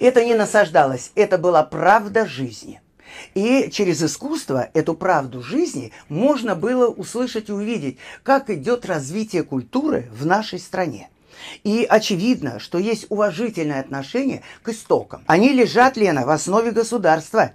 Это не насаждалось, это была правда жизни. И через искусство эту правду жизни можно было услышать и увидеть, как идет развитие культуры в нашей стране. И очевидно, что есть уважительное отношение к истокам. Они лежат, Лена, в основе государства.